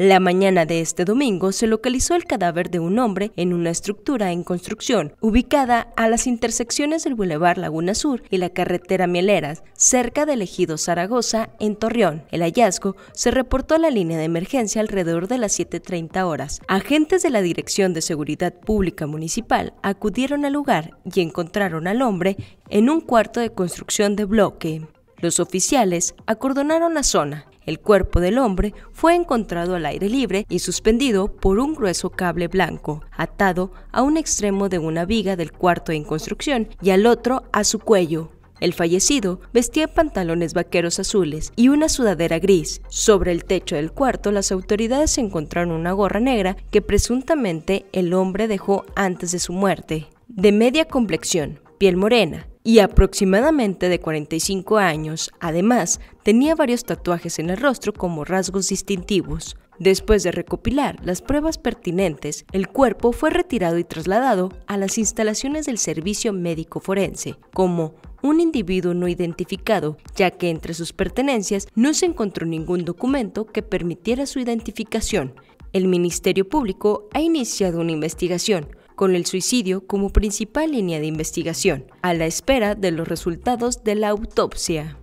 La mañana de este domingo se localizó el cadáver de un hombre en una estructura en construcción, ubicada a las intersecciones del Boulevard Laguna Sur y la carretera Mieleras, cerca del ejido Zaragoza, en Torreón. El hallazgo se reportó a la línea de emergencia alrededor de las 7.30 horas. Agentes de la Dirección de Seguridad Pública Municipal acudieron al lugar y encontraron al hombre en un cuarto de construcción de bloque. Los oficiales acordonaron la zona, el cuerpo del hombre fue encontrado al aire libre y suspendido por un grueso cable blanco, atado a un extremo de una viga del cuarto en construcción y al otro a su cuello. El fallecido vestía pantalones vaqueros azules y una sudadera gris. Sobre el techo del cuarto, las autoridades encontraron una gorra negra que presuntamente el hombre dejó antes de su muerte. De media complexión, piel morena, y aproximadamente de 45 años. Además, tenía varios tatuajes en el rostro como rasgos distintivos. Después de recopilar las pruebas pertinentes, el cuerpo fue retirado y trasladado a las instalaciones del Servicio Médico Forense como un individuo no identificado, ya que entre sus pertenencias no se encontró ningún documento que permitiera su identificación. El Ministerio Público ha iniciado una investigación con el suicidio como principal línea de investigación, a la espera de los resultados de la autopsia.